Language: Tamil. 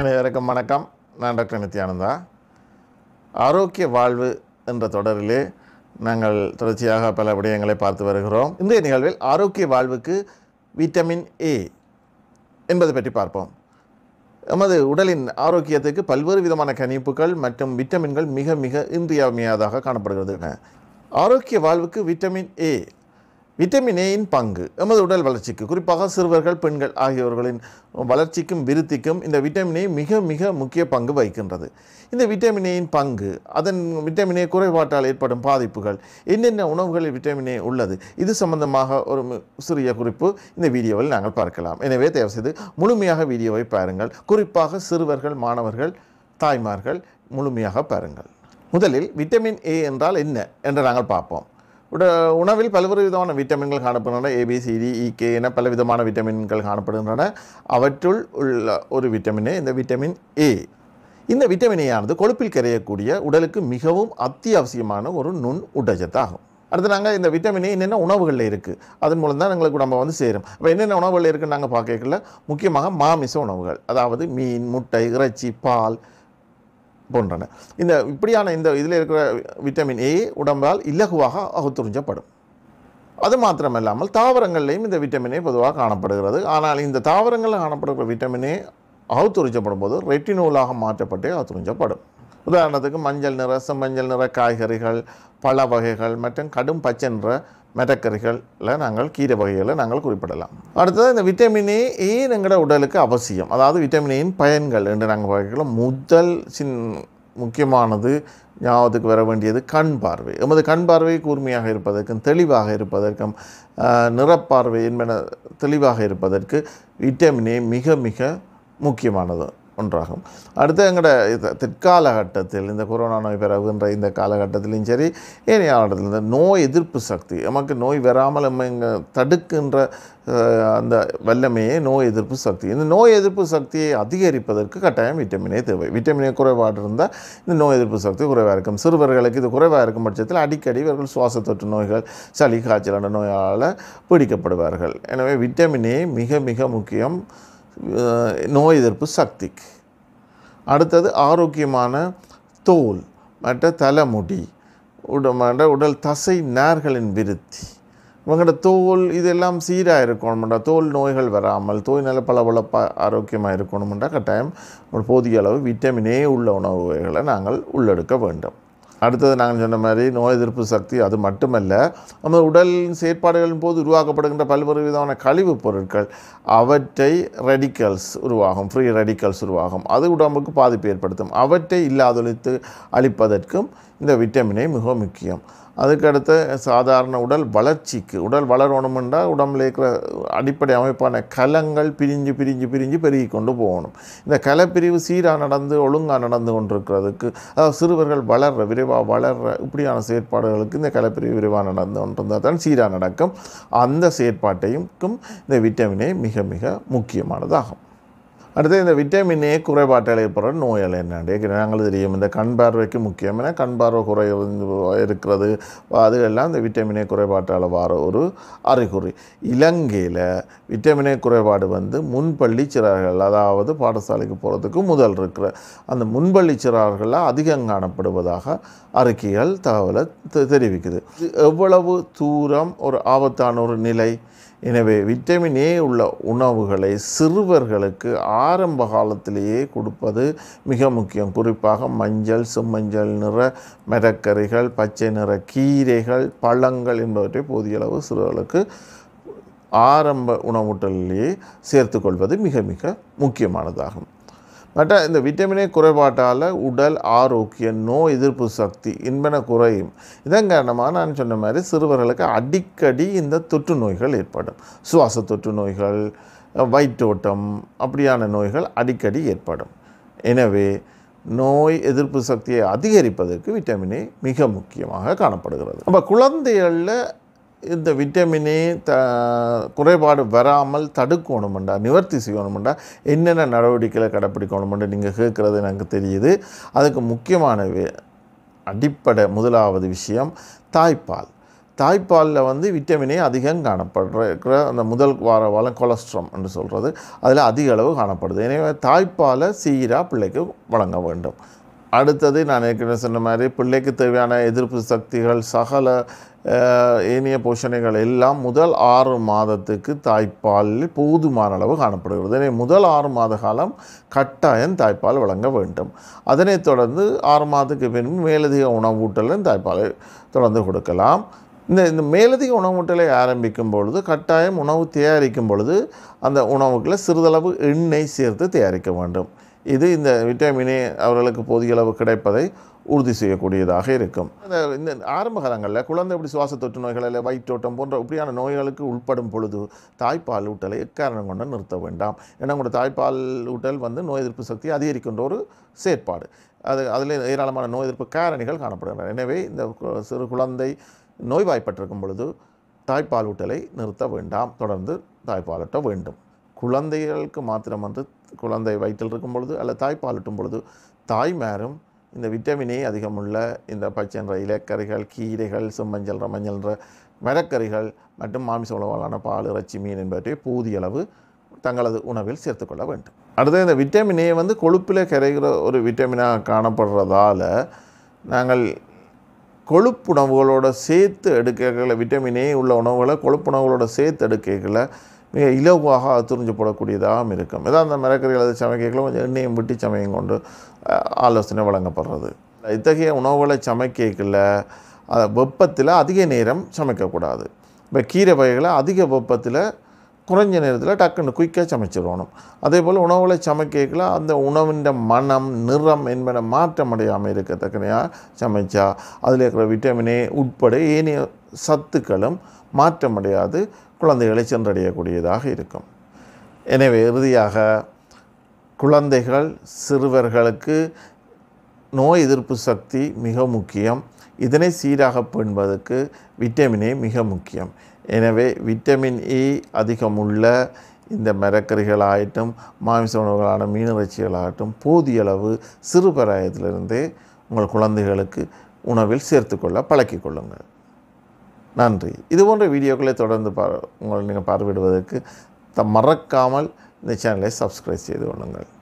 அனைவருக்கும் வணக்கம் நான் டாக்டர் நித்யானந்தா ஆரோக்கிய வாழ்வு என்ற தொடரிலே நாங்கள் தொடர்ச்சியாக பல விடயங்களை பார்த்து வருகிறோம் இன்றைய நிகழ்வில் ஆரோக்கிய வாழ்வுக்கு விட்டமின் ஏ என்பது பற்றி பார்ப்போம் நமது உடலின் ஆரோக்கியத்துக்கு பல்வேறு விதமான கணிப்புகள் மற்றும் விட்டமின்கள் மிக மிக இன்றியமையாதாக காணப்படுகிறது ஆரோக்கிய வாழ்வுக்கு விட்டமின் ஏ விட்டமின் ஏயின் பங்கு எமது உடல் வளர்ச்சிக்கு குறிப்பாக சிறுவர்கள் பெண்கள் ஆகியோர்களின் வளர்ச்சிக்கும் விருத்திக்கும் இந்த விட்டமின் ஏ மிக மிக முக்கிய பங்கு வகிக்கின்றது இந்த விட்டமின் ஏயின் பங்கு அதன் விட்டமின் ஏ குறைபாட்டால் ஏற்படும் பாதிப்புகள் என்னென்ன உணவுகளில் விட்டமின் ஏ உள்ளது இது சம்பந்தமாக ஒரு சிறிய குறிப்பு இந்த வீடியோவில் நாங்கள் பார்க்கலாம் எனவே தயவு செய்து முழுமையாக வீடியோவை பாருங்கள் குறிப்பாக சிறுவர்கள் மாணவர்கள் தாய்மார்கள் முழுமையாக பாருங்கள் முதலில் விட்டமின் ஏ என்றால் என்ன என்று நாங்கள் பார்ப்போம் உணவில் பல்வேறு விதமான விட்டமின்கள் காணப்படுகின்றன ஏபிசிடி இகே e, என பல விதமான விட்டமின்கள் காணப்படுகின்றன அவற்றுள் உள்ள ஒரு விட்டமினே இந்த விட்டமின் ஏ இந்த விட்டமினையானது கொழுப்பில் கரையக்கூடிய உடலுக்கு மிகவும் அத்தியாவசியமான ஒரு நுண் ஊட்டச்சத்தாகும் அடுத்து நாங்கள் இந்த விட்டமின் என்னென்ன உணவுகளில் இருக்குது அதன் மூலம் தான் எங்களுக்கு நம்ம வந்து சேரும் அப்போ என்னென்ன உணவுகள் இருக்குன்னு நாங்கள் பார்க்கல முக்கியமாக மாமிச உணவுகள் அதாவது மீன் முட்டை இறைச்சி பால் போன்றன இந்த இப்படியான இந்த இதில் இருக்கிற விட்டமின் ஏ உடம்பால் இலகுவாக அகுத்துறிஞ்சப்படும் அது மாத்திரமல்லாமல் தாவரங்கள்லேயும் இந்த விட்டமினே பொதுவாக காணப்படுகிறது ஆனால் இந்த தாவரங்களில் காணப்படுகிற விட்டமினே அகுத்துறிஞ்சப்படும் போது ரெட்டினோலாக மாற்றப்பட்டு அகுத்துறிஞ்சப்படும் உதாரணத்துக்கு மஞ்சள் நிற செம்மஞ்சள் நிற காய்கறிகள் பழ வகைகள் மற்றும் கடும் பச்சை நிற மெட்டக்கறிகளில் நாங்கள் கீரை வகைகளை நாங்கள் குறிப்பிடலாம் அடுத்தது இந்த விட்டமின் ஏ ஏன் எங்களோட உடலுக்கு அவசியம் அதாவது விட்டமின் ஏன் பயன்கள் என்று நாங்கள் வகைகளும் முதல் சின் முக்கியமானது ஞாபகத்துக்கு வர வேண்டியது கண் பார்வை எமது கண் பார்வை கூர்மையாக இருப்பதற்கும் தெளிவாக இருப்பதற்கும் நிறப்பார்வை என்பன தெளிவாக இருப்பதற்கு விட்டமின் ஏ மிக மிக முக்கியமானது ஒன்றாகும் அடுத்து எங்களோட தற்காலகட்டத்தில் இந்த கொரோனா நோய் பிறகுன்ற இந்த காலகட்டத்திலையும் சரி ஏனைய இந்த நோய் எதிர்ப்பு சக்தி நமக்கு நோய் வராமல் நம்ம இங்கே தடுக்கின்ற அந்த வல்லமையே நோய் எதிர்ப்பு சக்தி இந்த நோய் எதிர்ப்பு சக்தியை அதிகரிப்பதற்கு கட்டாயம் விட்டமினே தேவை விட்டமினே குறைபாடு இருந்தால் இந்த நோய் எதிர்ப்பு சக்தி குறைவாக இருக்கும் சிறுவர்களுக்கு இது குறைவாக இருக்கும் பட்சத்தில் அடிக்கடி இவர்கள் சுவாச தொற்று நோய்கள் சளி காய்ச்சலான நோயால் பிடிக்கப்படுவார்கள் எனவே விட்டமினே மிக மிக முக்கியம் நோய் எதிர்ப்பு சக்திக்கு அடுத்தது ஆரோக்கியமான தோல் மற்ற தலைமுடி உடமாட உடல் தசை நார்களின் விருத்தி இவங்களோட தோல் இதெல்லாம் சீராக இருக்கணும்டா தோல் நோய்கள் வராமல் தோல் நல்ல பளபளப்பாக ஆரோக்கியமாக இருக்கணும்டா கட்டாயம் ஒரு போதிய அளவு விட்டமினே உள்ள உணவுகளை நாங்கள் உள்ளெடுக்க வேண்டும் அடுத்தது நாங்கள் சொன்ன மாதிரி நோய் எதிர்ப்பு சக்தி அது மட்டுமல்ல நம்ம உடலின் செயற்பாடுகளின் போது உருவாக்கப்படுகின்ற பல்வேறு விதமான கழிவுப் பொருட்கள் அவற்றை ரெடிக்கல்ஸ் உருவாகும் ஃப்ரீ ரெடிக்கல்ஸ் உருவாகும் அது உடம்புக்கு பாதிப்பு ஏற்படுத்தும் அவற்றை இல்லாதொழித்து அழிப்பதற்கும் இந்த விட்டமினே மிக முக்கியம் அதுக்கடுத்து சாதாரண உடல் வளர்ச்சிக்கு உடல் வளரணும்னா உடம்புல இருக்கிற அடிப்படை அமைப்பான கலங்கள் பிரிஞ்சு பிரிஞ்சு பிரிஞ்சு பெருகி கொண்டு போகணும் இந்த கலப்பிரிவு சீராக நடந்து ஒழுங்காக நடந்து கொண்டிருக்கிறதுக்கு அதாவது சிறுவர்கள் வளர்ற விரைவாக வளர்ற இப்படியான செயற்பாடுகளுக்கு இந்த கலப்பிரிவு விரைவாக நடந்து கொண்டிருந்தால் தான் சீராக நடக்கும் அந்த செயற்பாட்டையும் இந்த விட்டமினை மிக மிக முக்கியமானதாகும் அடுத்து இந்த விட்டமின் ஏ குறைபாட்டால் ஏற்படுற நோயால் என்னண்டு நாங்களும் தெரியும் இந்த கண் பார்வைக்கு முக்கியம் ஏன்னா கண் பார்வை குறை இருக்கிறது அது எல்லாம் இந்த விட்டமின் ஏ குறைபாட்டால் வர ஒரு அறிகுறி இலங்கையில் விட்டமின் ஏ குறைபாடு வந்து முன்பள்ளி சிறார்கள் அதாவது பாடசாலைக்கு போகிறதுக்கு முதல் இருக்கிற அந்த முன்பள்ளி சிறார்களில் அதிகம் காணப்படுவதாக அறிக்கைகள் தகவலை தெரிவிக்குது எவ்வளவு தூரம் ஒரு ஆபத்தான ஒரு நிலை எனவே விட்டமின் ஏ உள்ள உணவுகளை சிறுவர்களுக்கு ஆரம்ப காலத்திலேயே கொடுப்பது மிக முக்கியம் குறிப்பாக மஞ்சள் செம்மஞ்சள் நிற மரக்கறிகள் பச்சை நிற கீரைகள் பழங்கள் என்பவற்றை போதிய அளவு சிறுவர்களுக்கு ஆரம்ப உணவூட்டலிலேயே சேர்த்துக்கொள்வது மிக மிக முக்கியமானதாகும் அட்டா இந்த விட்டமினே குறைபாட்டால் உடல் ஆரோக்கியம் நோய் எதிர்ப்பு சக்தி இன்பன குறையும் இதன் காரணமாக நான் சொன்ன மாதிரி சிறுவர்களுக்கு அடிக்கடி இந்த தொற்று நோய்கள் ஏற்படும் சுவாச தொற்று நோய்கள் வயிற்றோட்டம் அப்படியான நோய்கள் அடிக்கடி ஏற்படும் எனவே நோய் எதிர்ப்பு சக்தியை அதிகரிப்பதற்கு விட்டமினை மிக முக்கியமாக காணப்படுகிறது நம்ம குழந்தைகளில் இந்த விட்டமினே த குறைபாடு வராமல் தடுக்கணுமெண்டா நிவர்த்தி செய்யணுமெண்டா என்னென்ன நடவடிக்கைகளை கடைப்பிடிக்கணுமெண்டு நீங்கள் கேட்குறது எனக்கு தெரியுது அதுக்கு முக்கியமானவே அடிப்படை முதலாவது விஷயம் தாய்ப்பால் தாய்ப்பாலில் வந்து விட்டமினே அதிகம் காணப்படுற அந்த முதல் வார வாரம் கொலஸ்ட்ரம் என்று சொல்கிறது அதில் அதிக அளவு காணப்படுது எனவே தாய்ப்பாலை சீராக பிள்ளைக்கு வழங்க வேண்டும் அடுத்தது நான் ஏற்கனவே சொன்ன மாதிரி பிள்ளைக்கு தேவையான எதிர்ப்பு சக்திகள் சகல ஏனைய போஷணைகள் எல்லாம் முதல் ஆறு மாதத்துக்கு தாய்ப்பாலில் போதுமான அளவு காணப்படுகிறது எனவே முதல் ஆறு மாத காலம் கட்டாயம் தாய்ப்பால் வழங்க வேண்டும் அதனைத் தொடர்ந்து ஆறு மாதத்துக்கு பின் மேலதிக உணவூட்டலும் தாய்ப்பாலை தொடர்ந்து கொடுக்கலாம் இந்த இந்த மேலதிக உணவூட்டலை ஆரம்பிக்கும் பொழுது கட்டாயம் உணவு தயாரிக்கும் பொழுது அந்த உணவுக்குள்ள சிறிதளவு எண்ணெய் சேர்த்து தயாரிக்க வேண்டும் இது இந்த விட்டமினே அவர்களுக்கு போதிய அளவு கிடைப்பதை உறுதி செய்யக்கூடியதாக இருக்கும் இந்த ஆரம்ப காலங்களில் குழந்தை இப்படி சுவாச தொற்று நோய்கள் இல்லை வயிற்றோட்டம் போன்ற இப்படியான நோய்களுக்கு உட்படும் பொழுது தாய்ப்பால் ஊட்டலை எக்காரணம் கொண்டு நிறுத்த வேண்டாம் ஏன்னா உங்களோட தாய்ப்பால் ஊட்டல் வந்து நோய் எதிர்ப்பு சக்தியை அதிகரிக்கின்ற ஒரு செயற்பாடு அது அதில் ஏராளமான நோய் எதிர்ப்பு காரணிகள் காணப்படுகின்றன எனவே இந்த சிறு குழந்தை நோய்வாய்ப்பட்டிருக்கும் பொழுது தாய்ப்பால் ஊட்டலை நிறுத்த வேண்டாம் தொடர்ந்து தாய்ப்பாலூட்ட வேண்டும் குழந்தைகளுக்கு மாத்திரம் வந்து குழந்தை வயிற்றில் இருக்கும் பொழுது அல்ல தாய்ப்பாலட்டும் பொழுது தாய்மாரும் இந்த விட்டமினே அதிகமுள்ள இந்த பச்சைன்ற இலக்கறிகள் கீரைகள் செம்மஞ்சள் ரமஞ்சல்ன்ற மரக்கறிகள் மற்றும் மாமிச உணவாலான பால் இறைச்சி மீன் என்பவற்றை அளவு தங்களது உணவில் சேர்த்துக்கொள்ள வேண்டும் அடுத்து இந்த விட்டமினே வந்து கொழுப்பில் கரைகிற ஒரு விட்டமினாக காணப்படுறதால நாங்கள் கொழுப்புணவுகளோட சேர்த்து எடுக்கல விட்டமினே உள்ள உணவுகளை கொழுப்புணவுகளோட சேர்த்து எடுக்கல மிக இலவாக துறிஞ்சப்படக்கூடியதாகவும் இருக்கும் ஏதாவது அந்த மரக்கறிகள் அது சமைக்கைகளும் கொஞ்சம் எண்ணெயும் விட்டு சமையும் கொண்டு ஆலோசனை வழங்கப்படுறது இத்தகைய உணவுகளை சமைக்கைகளில் அதை வெப்பத்தில் அதிக நேரம் சமைக்கக்கூடாது இப்போ கீரை வகைகளை அதிக வெப்பத்தில் குறைஞ்ச நேரத்தில் டக்குன்னு குயிக்காக சமைச்சிடணும் அதே போல் உணவுகளை சமைக்கல அந்த உணவின் மனம் நிறம் என்பன மாற்றம் அடையாமல் இருக்கத்தக்கனையாக சமைச்சா அதில் இருக்கிற விட்டமினே உட்பட ஏனைய சத்துக்களும் மாற்றமடையாது குழந்தைகளை சென்றடையக்கூடியதாக இருக்கும் எனவே இறுதியாக குழந்தைகள் சிறுவர்களுக்கு நோய் எதிர்ப்பு சக்தி மிக முக்கியம் இதனை சீராக பெண்பதற்கு விட்டமின் ஏ மிக முக்கியம் எனவே விட்டமின் இ உள்ள இந்த மரக்கறிகள் ஆகட்டும் மாமிச உணவுகளான மீனிறைச்சிகளாகட்டும் போதிய அளவு சிறுபராயத்திலிருந்தே உங்கள் குழந்தைகளுக்கு உணவில் சேர்த்துக்கொள்ள பழக்கிக்கொள்ளுங்கள் நன்றி இது போன்ற வீடியோக்களை தொடர்ந்து பார் உங்களை நீங்கள் பார்வையிடுவதற்கு த மறக்காமல் இந்த சேனலை சப்ஸ்கிரைப் செய்து கொள்ளுங்கள்